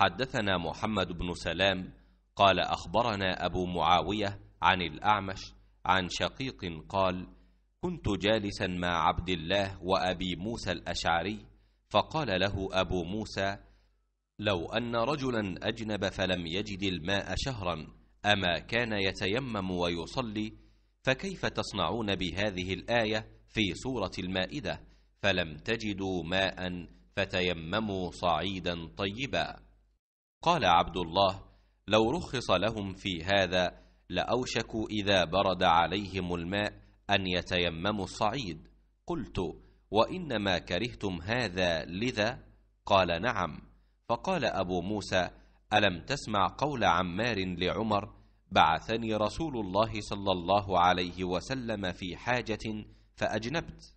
حدثنا محمد بن سلام قال أخبرنا أبو معاوية عن الأعمش عن شقيق قال كنت جالسا مع عبد الله وأبي موسى الأشعري فقال له أبو موسى لو أن رجلا أجنب فلم يجد الماء شهرا أما كان يتيمم ويصلي فكيف تصنعون بهذه الآية في سورة المائدة فلم تجدوا ماء فتيمموا صعيدا طيبا قال عبد الله لو رخص لهم في هذا لأوشكوا إذا برد عليهم الماء أن يتيمموا الصعيد قلت وإنما كرهتم هذا لذا قال نعم فقال أبو موسى ألم تسمع قول عمار لعمر بعثني رسول الله صلى الله عليه وسلم في حاجة فأجنبت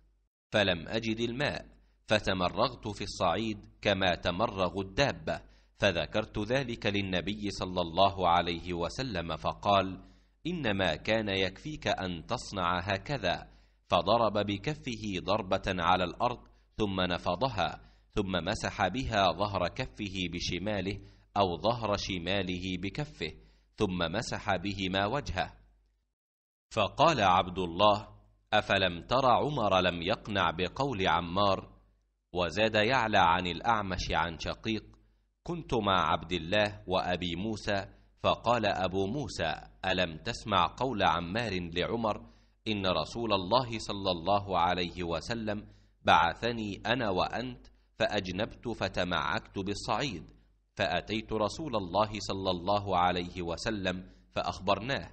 فلم أجد الماء فتمرغت في الصعيد كما تمرغ الدابة فذكرت ذلك للنبي صلى الله عليه وسلم فقال انما كان يكفيك ان تصنع هكذا فضرب بكفه ضربه على الارض ثم نفضها ثم مسح بها ظهر كفه بشماله او ظهر شماله بكفه ثم مسح بهما وجهه فقال عبد الله افلم تر عمر لم يقنع بقول عمار وزاد يعلى عن الاعمش عن شقيق كنت مع عبد الله وأبي موسى فقال أبو موسى ألم تسمع قول عمار لعمر إن رسول الله صلى الله عليه وسلم بعثني أنا وأنت فأجنبت فتمعكت بالصعيد فأتيت رسول الله صلى الله عليه وسلم فأخبرناه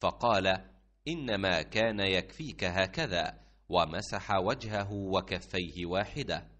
فقال إنما كان يكفيك هكذا ومسح وجهه وكفيه واحده